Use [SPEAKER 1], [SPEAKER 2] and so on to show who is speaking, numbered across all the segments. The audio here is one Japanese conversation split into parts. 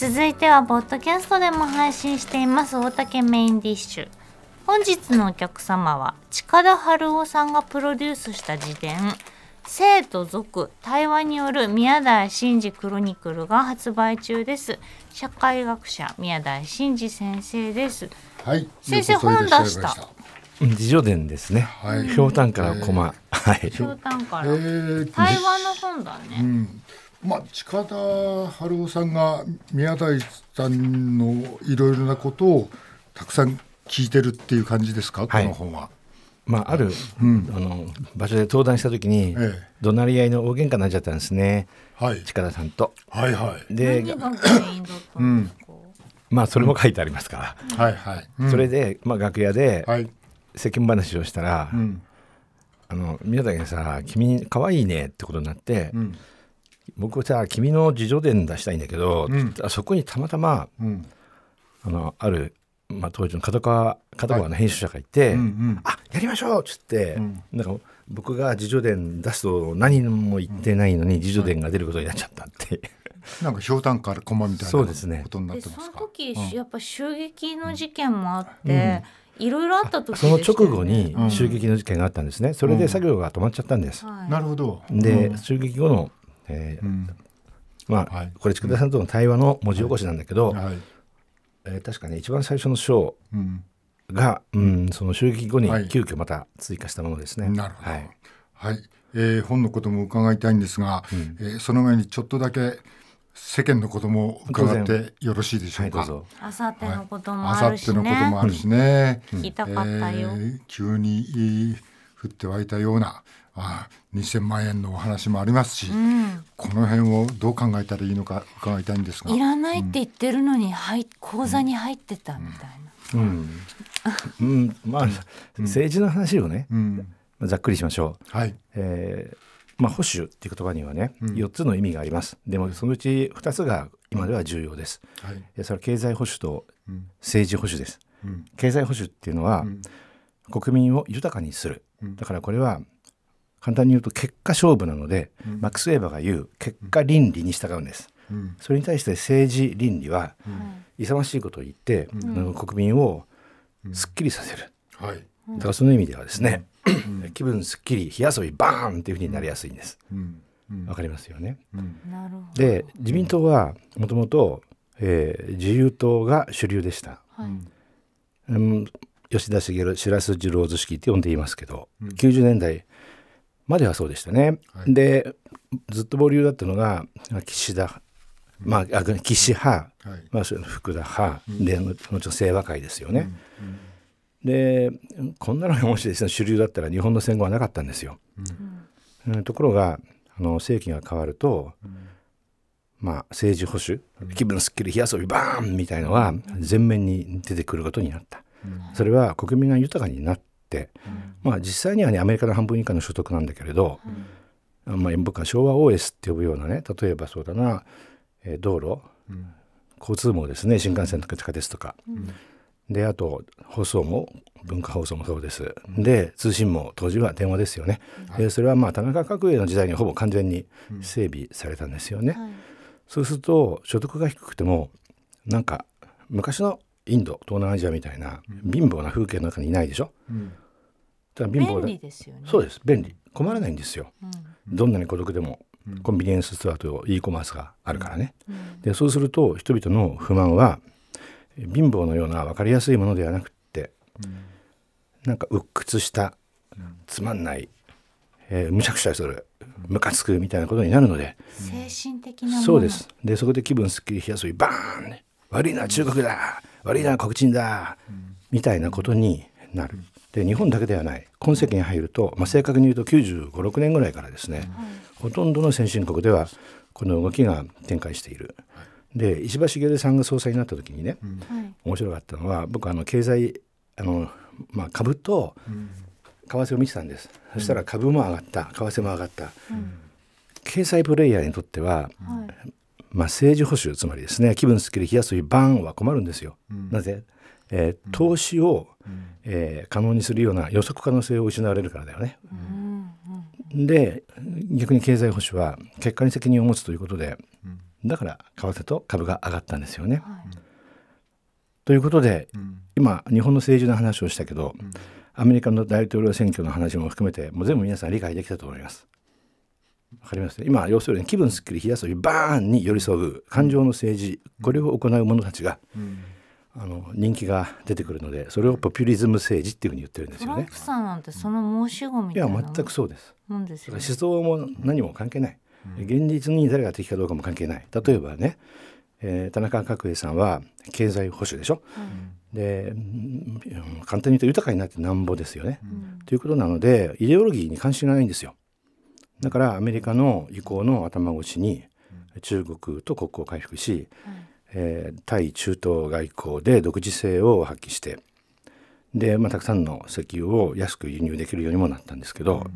[SPEAKER 1] 続いては、ボッドキャストでも配信しています、大竹メインディッシュ。本日のお客様は、近田春夫さんがプロデュースした自伝、生と族対話による宮台真司クロニクルが発売中です社会学者宮台真司先生です
[SPEAKER 2] はい先生本出した自叙伝ですね、はい、ひょうたんから駒、えー、はいひょ
[SPEAKER 3] から、えーはいひょからえー対話の本だね、うん、まあ、近田春夫さんが宮台さんのいろいろなことをたくさん聞いてるっていう感じ
[SPEAKER 2] ですか、はい、この本は。まあ、ある、うん、あの場所で登壇した時に、ええ、怒鳴り合いの大喧嘩になっちゃったんですね、はい、近田さんと。はいはい、でうん、まあそれも書いてありますから、うん、はいはい、それで、まあ、楽屋で、世間話をしたら「あの宮崎さ君わいいね」ってことになって。うん僕さ君の自叙伝出したいんだけど、うん、そこにたまたま、うん、あのある、まあ、当時の角川角川の編集者がいて「はいうんうん、あやりましょう!」っつって、うん、なんか僕が自叙伝出すと何も言ってないのに自叙伝が出ることになっちゃったって。なんかひょうたんから駒みたいなことになってます
[SPEAKER 1] か。その時、やっぱ襲撃の事件もあって、いろいろあっ
[SPEAKER 3] た時、その直後に襲
[SPEAKER 2] 撃の事件があったんですね、うん、それで作業が止まっちゃったんです、うんはい、なるほどで襲撃後のえー、うん、まあ、はい、これ、筑田さんとの対話の文字起こしなんだけど、はいはい、えー、確かね、一番最初の章が、うん、うん、その襲撃後に急遽また追加したものですね。なるほど。はい。えー、本のこと
[SPEAKER 3] も伺いたいんですが、うん、えー、その前にちょっとだけ世間のことも伺ってよろしいでしょうか。
[SPEAKER 1] あさってのこともあるしね。はい、し
[SPEAKER 3] ね聞きたかったよ。えー、急に降って湧いたような。ああ2000万円のお話もありますし、うん、この辺をどう考えたらいいのか伺いたいんですがい
[SPEAKER 1] らないって言ってるのに、はい口座に入ってたみたい
[SPEAKER 2] な。うん、うんうんまあ、政治の話をね、ざっくりしましょう。はいえーまあ、保守っていう言葉にはね、四4つの意味がありますでもそのうち2つが今では重要です、はい、それは経済保守と政治保守です、経済保守っていうのは、国民を豊かにするだからこれは簡単に言うと結果勝負なので、うん、マックス・ウェーバーが言う結果倫理に従うんです。うん、それに対して政治倫理は、勇ましいことを言って、国民をすっきりさせる、はい、だからその意味ではですね、気分すっきり火遊びバーンっていうふうになりやすいんです。わ、かりますよね、うん、で自民党はもともと自由党が主流でした。はいうん、吉田茂白洲次郎図式って呼んでいますけど、うん、90年代まではそうでしたね。はい、でずっと保留だったのが岸田、まあ、岸派、はい、まあ、福田派、うん、で後清和会ですよね。うんうん、でこんなのがもしですね主流だったら日本の戦後はなかったんですよ。ところがあの世紀が変わると、まあ、政治保守、気分すっきり火遊びバーンみたいのは前面に出てくることになった、それは国民が豊かになっ、まあ、実際には、ね、アメリカの半分以下の所得なんだけれど、まあ、僕は昭和 OS って呼ぶようなね例えばそうだな、えー、道路、交通網ですね新幹線とか地下鉄とか、であと放送も文化放送もそうです、で通信も当時は電話ですよね、でそれはまあ田中角栄の時代にほぼ完全に整備されたんですよね、そうすると所得が低くてもなんか昔のインド東南アジアみたいな貧乏な風景の中にいないでしょ、うん、ただ貧乏で、ね、そうです便利困らないんですよ、うん、どんなに孤独でも、うん、コンビニエンスストアと e コマースがあるからね、でそうすると人々の不満は貧乏のような分かりやすいものではなくって、うん、なんか鬱屈したつまんない、えー、むちゃくちゃするむかつくみたいなことになるので、精
[SPEAKER 3] 神的なそうです
[SPEAKER 2] でそこで気分すっきり冷やすいバーン、ね、悪いのは中国だ、悪いな黒人だ、みたいなことになる。で日本だけではない今世紀に入ると、まあ、正確に言うと9 5 6年ぐらいからですね、ほとんどの先進国ではこの動きが展開している。で石破茂さんが総裁になった時にね、面白かったのは僕あの経済あの、まあ、株と為替を見てたんです、うん、そしたら株も上がった為替も上がった、うん、経済プレイヤーにとっては、まあ、政治保守つまりですね気分すっきり冷やす日バーンは困るんですよ。うん、なぜ、えー、投資を、うん、えー、可能にするような予測可能性を失われるからだよね。で逆に経済保守は結果に責任を持つということで、だから為替と株が上がったんですよね。はい、ということで、今日本の政治の話をしたけど、アメリカの大統領選挙の話も含めてもう全部皆さん理解できたと思います。わかりますね。今要するに気分すっきり冷や遊びバーンに寄り添う感情の政治これを行う者たちが、うん、あの人気が出てくるのでそれをポピュリズム政治っていうふうに言ってるんですよね。ト
[SPEAKER 1] さんなんてその申し子みたいないや
[SPEAKER 2] 全くそうです。
[SPEAKER 1] なんですよ、ね、思
[SPEAKER 2] 想も何も関係ない、現実に誰が敵かどうかも関係ない例えばね、えー、田中角栄さんは経済保守でしょ。うんで簡単に言うと豊かになってなんぼですよね。と、うん、いうことなのでイデオロギーに関心がないんですよ。だからアメリカの意向の頭越しに中国と国交回復し、えー、対中東外交で独自性を発揮してで、まあ、たくさんの石油を安く輸入できるようにもなったんですけど、うん、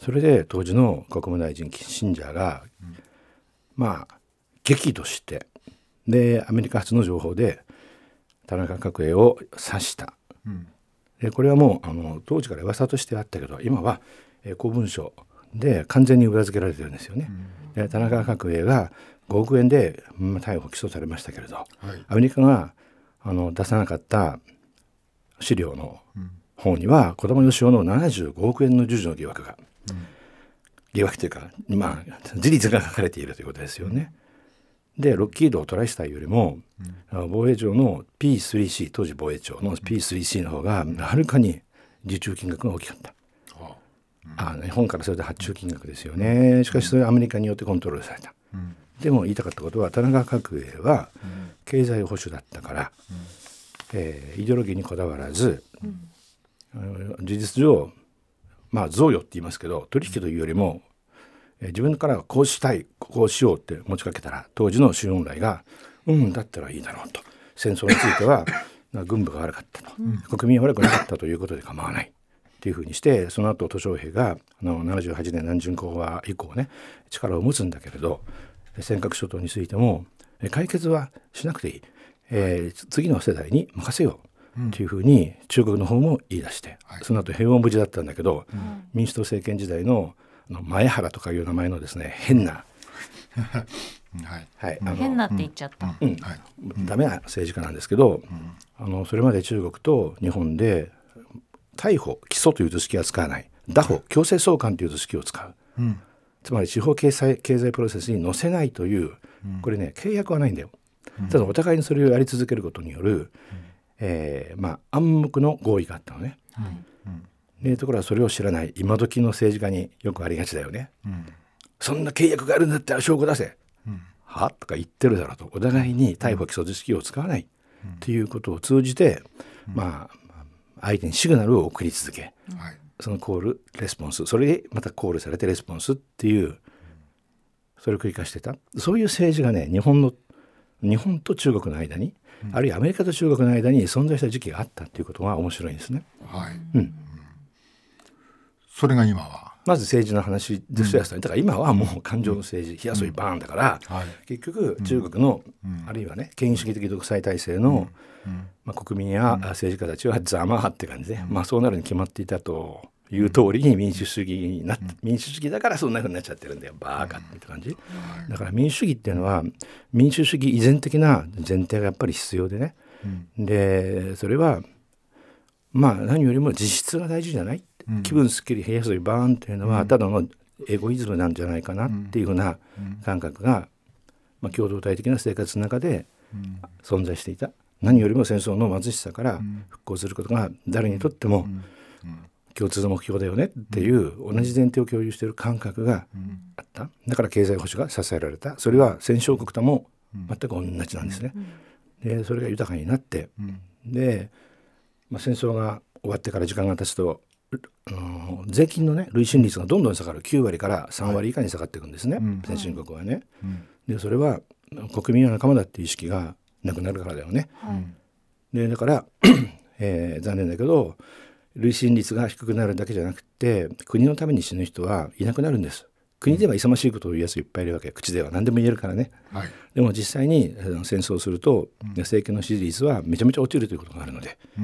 [SPEAKER 2] それで当時の国務大臣キッシンジャーが、うん、まあ激怒してでアメリカ発の情報で田中角栄を指した。でこれはもうあの当時から噂としてあったけど今は、公文書で完全に裏付けられてるんですよね。で田中角栄が5億円で、まあ、逮捕起訴されましたけれど、はい、アメリカがあの出さなかった資料の方には、子供の使用の75億円の授受の疑惑が、うん、疑惑というか、まあ、事実が書かれているということですよね。でロッキードをトライしたよりも、うん、防衛庁の P3C 当時防衛庁の P3C の方がはるかに受注金額が大きかった。あ日本からすると発注金額ですよねしかしそれはアメリカによってコントロールされた、うん、でも言いたかったことは田中角栄は経済保守だったから、うん、えー、イデオロギーにこだわらず、うん、事実上まあ贈与って言いますけど取引というよりも、えー、自分からこうしたいこうしようって持ちかけたら当時の周恩来が「うんだったらいいだろう」と戦争については 軍部が悪かったと、国民は悪くなかったということで構わない。っていうふうにしてその後鄧小平があの78年南巡講和以降ね力を持つんだけれど尖閣諸島についても解決はしなくていい、えー、次の世代に任せようっていうふうに中国の方も言い出して、うん、その後平穏無事だったんだけど、うん、民主党政権時代の前原とかいう名前のですね変な はい、はい、あの変なって言
[SPEAKER 1] っちゃった、うん、うん、
[SPEAKER 2] はい、ダメな政治家なんですけど、あのそれまで中国と日本で逮捕起訴という図式は使わない打法強制送還という図式を使う、うん、つまり地方経済経済プロセスに載せないという、これね契約はないんだよ、ただお互いにそれをやり続けることによる、うん、えー、まあ、暗黙の合意があったのね。んいね、ところはそれを知らない今時の政治家によくありがちだよね。うん、そんな契約があるんだったら証拠出せ、うん、はとか言ってるだろうとお互いに逮捕起訴図式を使わないということを通じて、まあ相手にシグナルを送り続け、はい、そのコールレスポンスそれでまたコールされてレスポンスっていうそれを繰り返してたそういう政治がね日本の日本と中国の間に、うん、あるいはアメリカと中国の間に存在した時期があったっていうことが面白いですね。はい、うん、それが今はまず政治の話でだから今はもう感情の政治火遊びバーンだから、結局中国の、あるいはね権威主義的独裁体制の、まあ、国民や政治家たちはざまって感じで、まあ、そうなるに決まっていたという通りに民主主義になって、民主主義だからそんなふうになっちゃってるんだよバーカって感じ、だから民主主義っていうのは民主主義依然的な前提がやっぱり必要でね、でそれはまあ何よりも実質が大事じゃない、うん、気分すっきり部屋遊びバーンというのはただのエゴイズムなんじゃないかなっていうふうな感覚が、まあ、共同体的な生活の中で存在していた何よりも戦争の貧しさから復興することが誰にとっても共通の目標だよねっていう同じ前提を共有している感覚があっただから経済保障が支えられたそれは戦勝国とも全く同じなんですね。でそれが豊かになってでまあ、戦争が終わってから時間が経つと、うん、税金のね累進率がどんどん下がる9割から3割以下に下がっていくんですね、はい、先進国はね。うん、でそれは国民は仲間だっていう意識がなくなるからだよね。はい、でだから えー、残念だけど累進率が低くなるだけじゃなくて国のために死ぬ人はいなくなるんです。国では勇ましいことを言うやついっぱいいるわけ口では何でも言えるからね、はい、でも実際に戦争すると、うん、政権の支持率はめちゃめちゃ落ちるということがあるので、う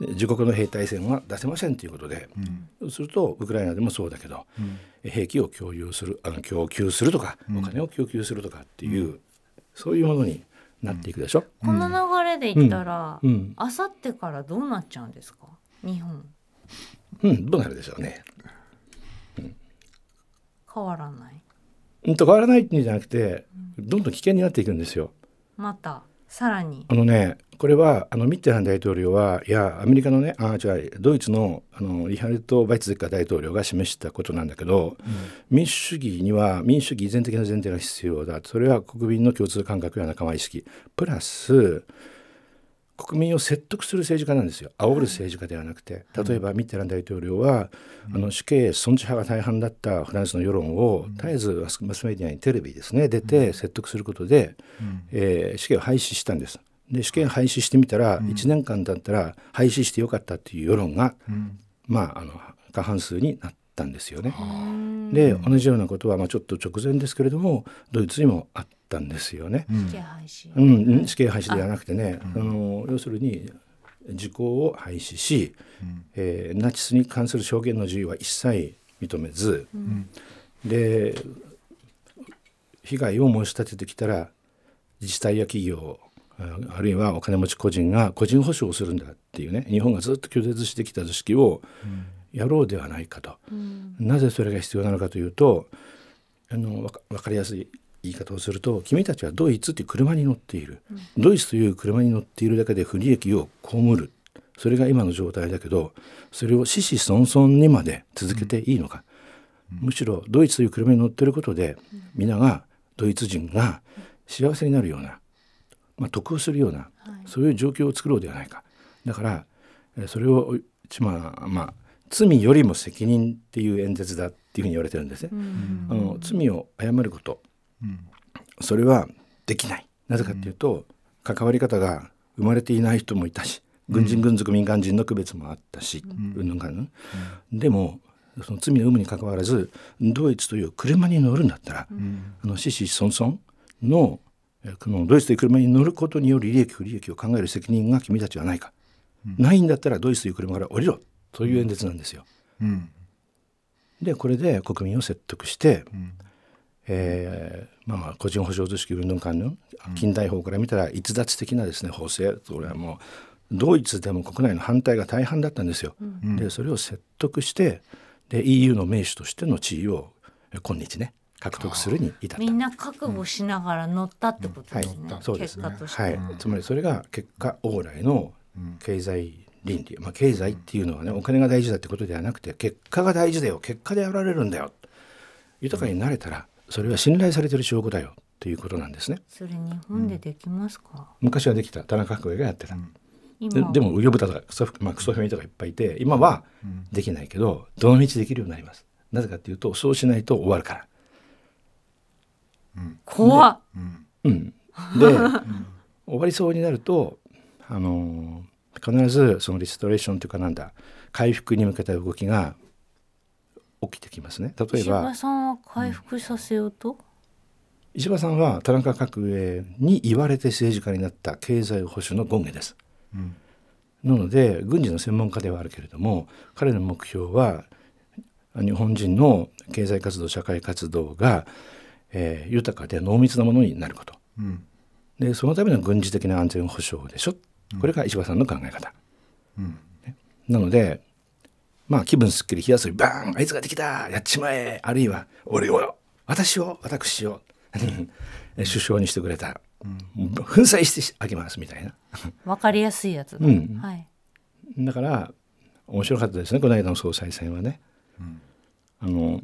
[SPEAKER 2] 自国の兵隊戦は出せませんということで、うん、するとウクライナでもそうだけど、うん、兵器を共有するあの供給するとか、うん、お金を供給するとかっていう、そういうものになっていくでしょ。うこの
[SPEAKER 1] 流れでいったら、あさってからどうなっちゃうんですか日本。
[SPEAKER 2] うん、どうなるでしょうね。
[SPEAKER 1] 変わらない。
[SPEAKER 2] うんと変わらないっていうんじゃなくて、どんどん危険になっていくんですよ。
[SPEAKER 1] また。さらに
[SPEAKER 2] あのねこれはあのミッテラン大統領はいやアメリカのねあ違うドイツのあのリハルト・バイツゼッカ大統領が示したことなんだけど、うん、民主主義には民主主義依然的な前提が必要だそれは国民の共通感覚や仲間意識プラス国民を説得する政治家なんですよ煽る政治家ではなくて、例えばミッテラン大統領は、あの死刑尊治派が大半だったフランスの世論を、絶えずマスメディアにテレビですね出て説得することで、えー、死刑を廃止したんです。で試験廃止してみたら、1年間だったら廃止してよかったっていう世論が、まああの過半数になったんですよね。で同じようなことは、まあ、ちょっと直前ですけれどもドイツにもあったんですよね。うん、死刑廃止ではなくてねあの要するに時効を廃止し、うん、えー、ナチスに関する証言の自由は一切認めず、うん、で被害を申し立ててきたら自治体や企業あるいはお金持ち個人が個人保証をするんだっていうね日本がずっと拒絶してきた図式を、うんやろうではないかと、うん、なぜそれが必要なのかというとあの分かりやすい言い方をすると君たちはドイツという車に乗っている、うん、ドイツという車に乗っているだけで不利益を被るそれが今の状態だけどそれを死死孫孫にまで続けていいのか、うん、むしろドイツという車に乗っていることで皆がドイツ人が幸せになるような、まあ、得をするような、そういう状況を作ろうではないか。だからそれをまあまあ罪よりも責任っていう演説だっていうふうに言われてるんですね。あの罪を謝ること、それはできないなぜかっていうと、関わり方が生まれていない人もいたし軍人軍属民間人の区別もあったし、うんぬんかんでもその罪の有無にかかわらずドイツという車に乗るんだったら、うん、あの死死孫孫のこのドイツという車に乗ることによる利益不利益を考える責任が君たちはないか、うん、ないんだったらドイツという車から降りろという演説なんですよ。うん、でこれで国民を説得して、うん、えー、まあ、まあ個人保障組織運動関の近代法から見たら逸脱的なですね法制これはもうドイツでも国内の反対が大半だったんですよ。うん、でそれを説得してで EU の盟主としての地位を今日ね獲得するに至ったみ
[SPEAKER 1] んな覚悟しながら乗ったってことですね、うんはい、そうですねはい、
[SPEAKER 2] つまりそれが結果往来の経済倫理、まあ、経済っていうのはねお金が大事だってことではなくて結果が大事だよ結果でやられるんだよ豊かになれたらそれは信頼されてる証拠だよということなんですね。
[SPEAKER 1] それ日本でできますか、うん、
[SPEAKER 2] 昔はできた田中角栄がやってた。ででも右翼ブとかクソ,、まあ、クソフェミとかいっぱいいて今はできないけど、どの道できるようになりますなぜかっていうとそうしないと終わるか
[SPEAKER 1] ら。怖、う
[SPEAKER 2] ん、うん、で
[SPEAKER 1] 終
[SPEAKER 2] わりそうになるとあの必ずそのリストレーションというかなんだ回復に向けた動きが起きてきますね例えば
[SPEAKER 1] さんは回復させようと、うん、
[SPEAKER 2] 石破さんは田中角栄に言われて政治家になった経済保守の権下です、うん、なので軍事の専門家ではあるけれども彼の目標は日本人の経済活動社会活動が、えー、豊かで濃密なものになること、うん、でそのための軍事的な安全保障でしょっこれが石破さんの考え方。うん、なのでまあ気分すっきり火遊びバーンあいつができたやっちまえあるいは俺を私を私を 首相にしてくれた、うん、粉砕してあげますみたいな。
[SPEAKER 1] わかりやすいやつだ、うんはい、
[SPEAKER 2] だから面白かったですねこの間の総裁選はね。うんあの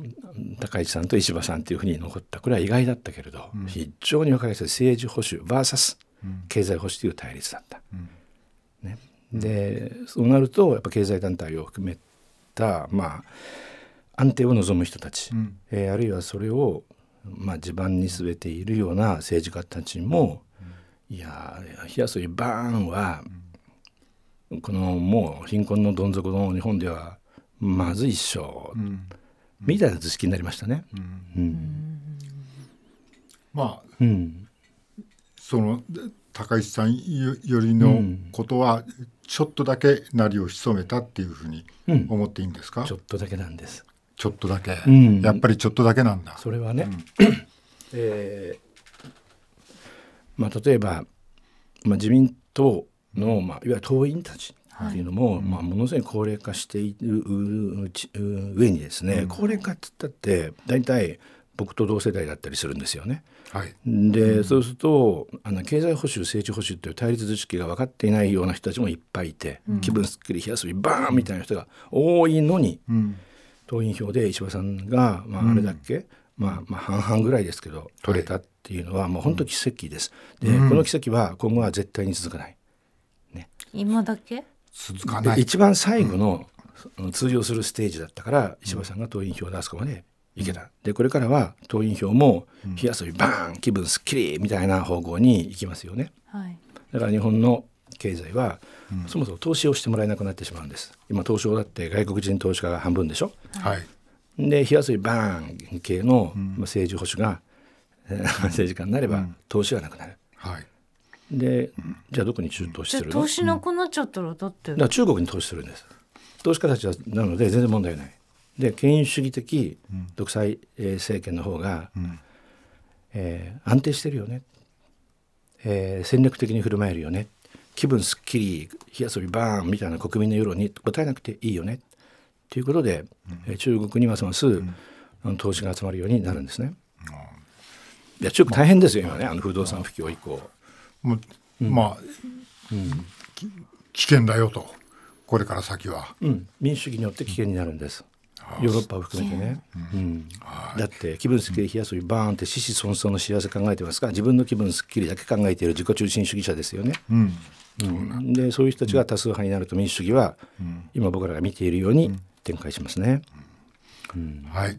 [SPEAKER 2] 高市さんと石破さんというふうに残ったこれは意外だったけれど、うん、非常に分かりやすい政治保守 VS 経済保守という対立だった。ね、でそうなるとやっぱ経済団体を含めた、まあ、安定を望む人たち、うん、えー、あるいはそれを、まあ、地盤に据えているような政治家たちも、うん、いや冷やすいバーンは、うん、このもう貧困のどん底の日本ではまずいっしょ、うん、みたいな図式になりましたね。うんまあ、うんその高市さん
[SPEAKER 3] よりのことはちょっとだけなりを潜めたっていうふうに
[SPEAKER 2] 思っていいんですか、うん、ちょっとだけなんです
[SPEAKER 3] ちょっとだけ、うん、やっぱりちょっとだけなん
[SPEAKER 2] だそれはね、うん、えー、まあ、例えば、まあ、自民党の、まあ、いわゆる党員たちっていうのも、はい、まあ、ものすごい高齢化している上にですね、高齢化っつったって大体僕と同世代だったりするんですよね。はい、で、うん、そうするとあの経済保守政治保守という対立図式が分かっていないような人たちもいっぱいいて、うん、気分すっきり火遊びバーンみたいな人が多いのに、うん、党員票で石破さんが、まあ、あれだっけ、まあ、まあ半々ぐらいですけど取れたっていうのは、はい、もう本当奇跡です。で、この奇跡は今後は絶対に続かない。
[SPEAKER 1] ね、今だけ
[SPEAKER 2] 続かない一番最後の、うん、通用するステージだったから石破さんが党員票であそこまでいけた。でこれからは党員票も火遊びバーン気分すっきりみたいな方向に行きますよね。はい、だから日本の経済は、そもそも投資をしてもらえなくなってしまうんです。今東証だって外国人投資家が半分でしょ。はい、で火遊びバーン系の政治保守が、うん、政治家になれば投資はなくなる。はい、でじゃあどこに中投資するの投資な
[SPEAKER 1] くなっちゃったらだって、う中
[SPEAKER 2] 国に投資するんです投資家たちはなので全然問題ないで権威主義的独裁、政権の方が、うん、えー、安定してるよね、えー、戦略的に振る舞えるよね気分すっきり火遊びバーンみたいな国民の世論に応えなくていいよねということで、うん、中国にますます、うん、投資が集まるようになるんですね。うん、いや中国大変ですよ、まあ、今ねあの不動産不況以降。まあ、う
[SPEAKER 3] ん、危険だよとこれから先は、民主主
[SPEAKER 2] 義によって危険になるんです。
[SPEAKER 3] ヨーロッパを含めてね、
[SPEAKER 2] うん、だって気分すっきり冷やすよバーンって獅子孫孫の幸せ考えてますから自分の気分すっきりだけ考えている自己中心主義者ですよね。うんうん、でそういう人たちが多数派になると民主主義は、今僕らが見ているように展開しますね。うんはい、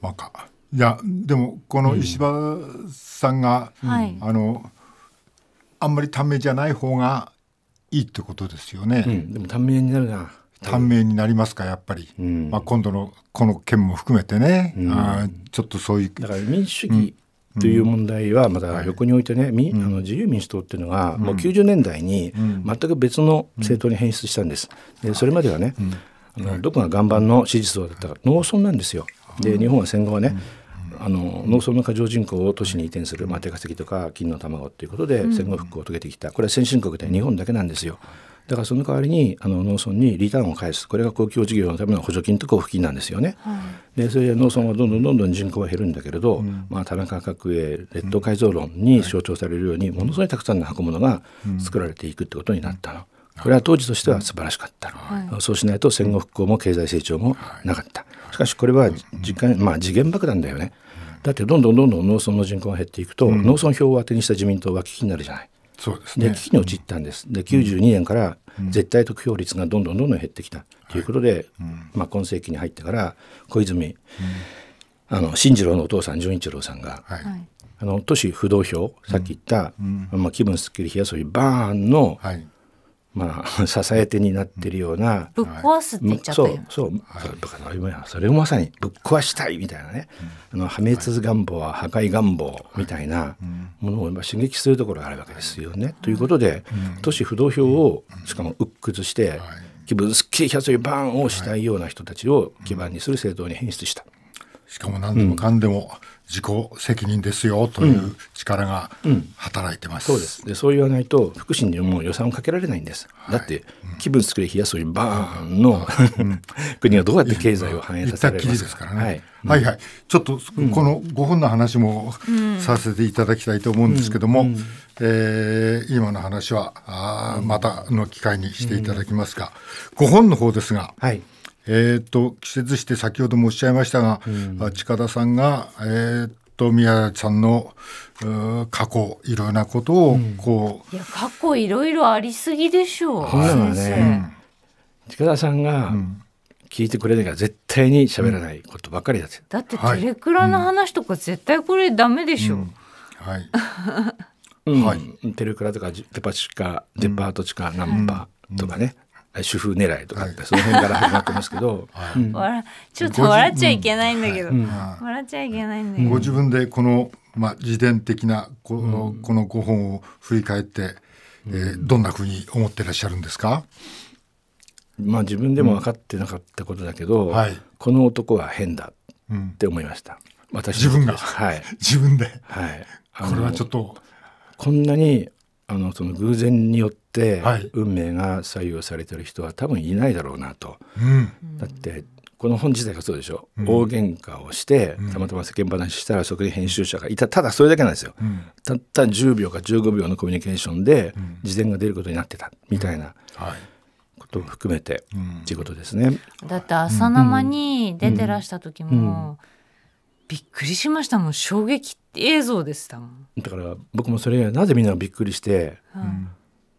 [SPEAKER 2] まあ、
[SPEAKER 3] いやでもこの石破さんが、うん、あのあんまり短命じゃない方がいいってことですよね。うん、でも短命になるな。短命になりますか、やっぱり、うん、まあ、今度のこの件も含めてね、うん、あちょっとそういうだか
[SPEAKER 2] ら民主主義、という問題はまだ横に置いてね、うん、あの自由民主党っていうのがもう90年代に全く別の政党に変質したんです。でそれまではね、あのどこが岩盤の支持層だったか農村なんですよ。で日本は戦後はね、あの農村の過剰人口を都市に移転する、まあ、手稼ぎとか金の卵ということで戦後復興を遂げてきたこれは先進国で日本だけなんですよ。だからその代わりにあの農村にリターンを返すこれが公共事業のための補助金と交付金なんですよね。はい、でそれで農村はどんどんどんどん人口は減るんだけれど、うん、まあ、田中角栄列島改造論に象徴されるように、ものすごいたくさんの箱物が作られていくってことになったの。これは当時としては素晴らしかった、はい、そうしないと戦後復興も経済成長もなかった、しかしこれは時間、まあ、次元爆弾だよねだってどんどんどんどん農村の人口が減っていくと、うん、農村票を当てにした自民党は危機になるじゃない、そうですね、で危機に陥ったんですで92年から絶対得票率がどんどんどんどん減ってきたということで、うん、まあ、今世紀に入ってから小泉、うん、あの進次郎のお父さん純一郎さんが、はい、あの都市不動票さっき言った、うん、まあ、気分すっきり冷やそう、バーンの、はいまあ、支え手になってるような、ぶっ
[SPEAKER 1] 壊すって言っちゃったよ
[SPEAKER 2] そうそれをまさにぶっ壊したいみたいなね、あの破滅願望は破壊願望みたいなものを刺激するところがあるわけですよね。ということで、都市不動票をしかも鬱屈して、気分すっきり1 0い、バーンをしたいような人たちを基盤にする政党に変質した。しかも何でもかんでも、自己責任ですよという力が働いてます、うんうん、そうですでそう言わないと福祉にも予算をかけられないんです、だって気分作れ冷やそういうバーンの、国はどうやって経済を反映させられますか、はい、はいはちょっと
[SPEAKER 3] この5分の話もさせていただきたいと思うんですけども、うん、えー、今の話はあまたの機会にしていただきますが、うん、5本の方ですが、はいえーと、季節して先ほどもおっしゃいましたが、うん、近田さんが、えー、と宮崎さんの過去いろいろなことをこ
[SPEAKER 1] う、うん、いや過去いろいろありすぎでしょう。そうなね、
[SPEAKER 2] うん、近田さんが、聞いてくれないから絶対に喋らないことばかりだって、うん、だ
[SPEAKER 1] ってテレクラの話とか絶対これダメでしょ、
[SPEAKER 2] はい、はい、テレクラとかデパ地下デパート地下ナンパとかね、主婦狙いとかその辺から始まってますけど、笑ちょっと笑っちゃい
[SPEAKER 1] けないんだけど、笑っちゃいけないんだけどご自
[SPEAKER 3] 分でこの、まあ、自伝的なこの,、この5本を振り返って、
[SPEAKER 2] えー、どんなふうに思ってらっしゃるんですか、まあ、自分でも分かってなかったことだけど、この男は変だって思いました、私自分が、はい、自分で、はい、これはちょっとこんなにあのその偶然によって、は運命が左右されてる人は多分いないだろうなと、だってこの本自体がそうでしょ、うん、大喧嘩をして、たまたま世間話したらそこに編集者がいたただそれだけなんですよ、うん、たった10秒か15秒のコミュニケーションで事前が出ることになってたみたいな。はいこと含めて、っていうことですね。
[SPEAKER 1] だって朝生に出てらした時も、びっくりしましたもん衝撃映像でしたもん
[SPEAKER 2] だから僕もそれなぜみんなびっくりして、うん、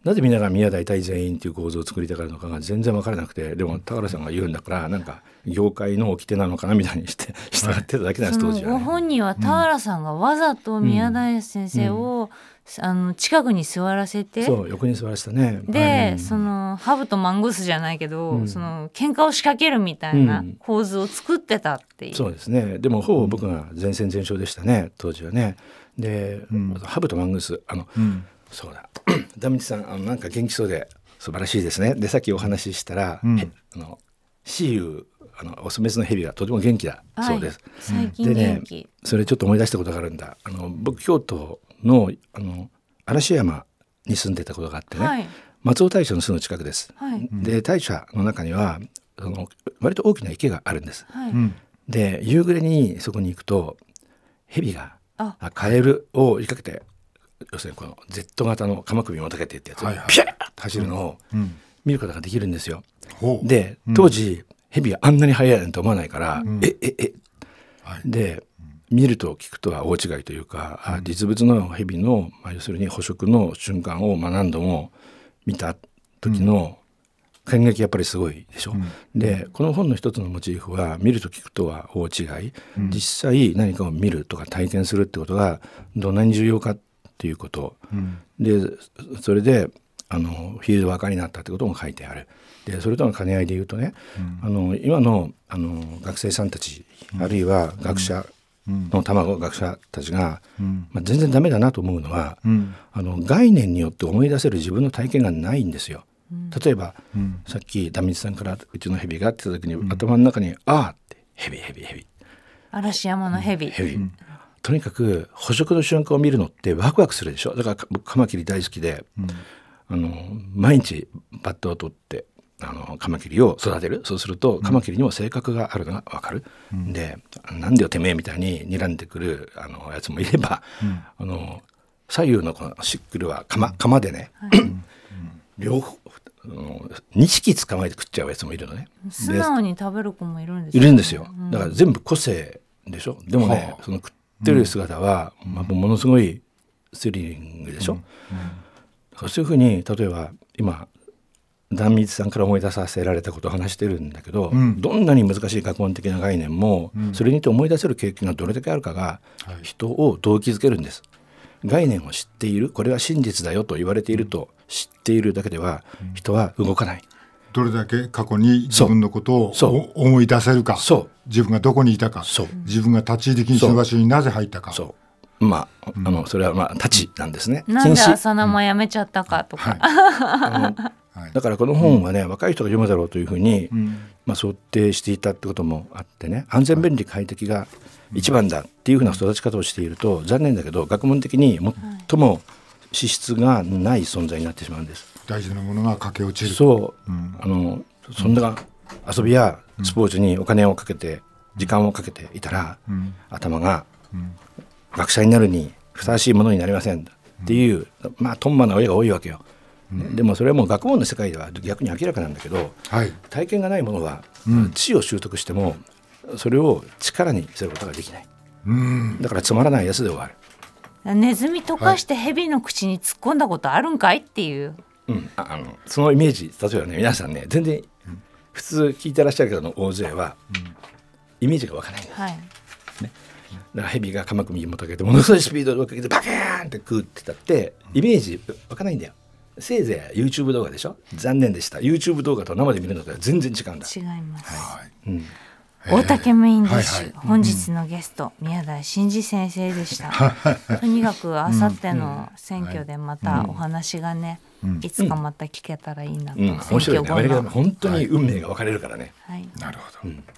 [SPEAKER 2] なぜ皆が宮台大全員っていう構造を作りたがるのかが全然分からなくてでも田原さんが言うんだからなんか業界の掟なのかなみたいにして従ってただけなんです当時は、
[SPEAKER 1] ね、ご本人は田原さんがわざと宮台先生を、うん、あの近くに座らせてそ
[SPEAKER 2] う横に座らせたねで、うん、そ
[SPEAKER 1] のハブとマングースじゃないけど、うん、その喧嘩を仕掛けるみたいな構図を作ってたっていう、そうで
[SPEAKER 2] すねでもほぼ僕が前線全勝でしたね当時はねで、ハブとマングースあの、そうだ ダミチさんあのなんか元気そうで素晴らしいですねでさっきお話ししたら、うん、あのシーあのオスメスのヘビはとても元気だそうです。はい、でねそれちょっと思い出したことがあるんだあの僕京都のあの嵐山に住んでたことがあってね、はい、松尾大社の巣の近くです。
[SPEAKER 1] はい、で
[SPEAKER 2] 大社の中にはその割と大きな池があるんです。で夕暮れにそこに行くとヘビがカエルを追いかけて要するにこの Z 型の鎌首元竹ってやつ、はピュッと走るのを見ることができるんですよ。うん、で当時、ヘビがあんなに速いなんて思わないから、うん、えええ、はい、で見ると聞くとは大違いというか、うん、実物のヘビの、まあ、要するに捕食の瞬間をま何度も見た時の感激やっぱりすごいでしょ。うん、でこの本の一つのモチーフは見ると聞くとは大違い、実際何かを見るとか体験するってことがどんなに重要かってっていうこと、うん、でそれであのフィールドワーカーになったってことも書いてあるでそれとの兼ね合いで言うとね、うん、あの今のあの学生さんたち、あるいは学者の卵学者たちが、まあ、全然ダメだなと思うのは、あの概念によって思い出せる自分の体験がないんですよ。例えば、うん、さっきダミさんからうちのヘビがってた時に、頭の中に「ああ」って「ヘビヘビヘビ」
[SPEAKER 1] 嵐山のヘビ、うん、
[SPEAKER 2] ヘビ、うん、とにかく捕食の瞬間を見るのってワクワクするでしょだからカマキリ大好きで、うん、あの毎日バットを取ってあのカマキリを育てるそうするとカマキリにも性格があるのが分かる、うん、で「なんでよてめえ」みたいに睨んでくるあのやつもいれば、うん、あの左右のこのシックルは釜釜でね、はい、両方2匹捕まえて食っちゃうやつもいるのね素直
[SPEAKER 1] に食べる子もいるん
[SPEAKER 2] ですよ、ね、いるんですよだから全部個性でしょでもね、はあ、その食っってる姿は、まあ、ものすごいスリリングでしょ。そういうふうに例えば今壇蜜さんから思い出させられたことを話してるんだけど、うん、どんなに難しい学問的な概念も、うん、それにて思い出せる経験がどれだけあるかが、はい、人を動機づけるんです。概念を知っているこれは真実だよと言われていると知っているだけでは、人は動かない。どれだけ過去に自分のこと
[SPEAKER 3] を思い出せるか自分がどこにいたか自分が立ち入り禁止の場所になぜ入っ
[SPEAKER 2] たか。そ,、まあ、あのそれはまあ立ちなんですね。なんで浅
[SPEAKER 1] 名も辞めちゃったかとか、は
[SPEAKER 2] い、だからこの本はね、若い人が読むだろうというふうに、まあ、想定していたってこともあってね安全便利快適が一番だっていうふうな育ち方をしていると残念だけど学問的に最も資質がない存在になってしまうんです。大事なものが駆け落ちるそう、うん、あのそんな遊びやスポーツにお金をかけて、時間をかけていたら、頭が、学者になるにふさわしいものになりませんっていう、まあトンマな親が多いわけよ、でもそれはもう学問の世界では逆に明らかなんだけど、はい、体験がないものは、知位を習得してもそれを力にすることができない、うん、だからつまらないやつで終わる
[SPEAKER 1] ネズミ溶かして蛇の口に突っ込んだことあるんかいっていう、はい
[SPEAKER 2] うん、あのそのイメージ例えばね皆さんね全然普通聞いてらっしゃるどの大勢は、イメージがわからないんです、はいね、だから蛇が鎌首にもたけてものすごいスピードで追かけてバキーンって食うってたってイメージ湧かないんだよ。せいぜい YouTube 動画でしょ残念でした YouTube 動画と生で見るのとは全然違うんだ違います、はいうん、大竹
[SPEAKER 1] メインディッはいはい、本日のゲスト、うん、宮台真司先生でした
[SPEAKER 2] とにかくあさっての選挙で
[SPEAKER 1] またお話がね、うんいつかまた聞けたらいいなと、うんう
[SPEAKER 2] ん、本当に運命が分かれるからね、
[SPEAKER 3] はい、なるほど、うん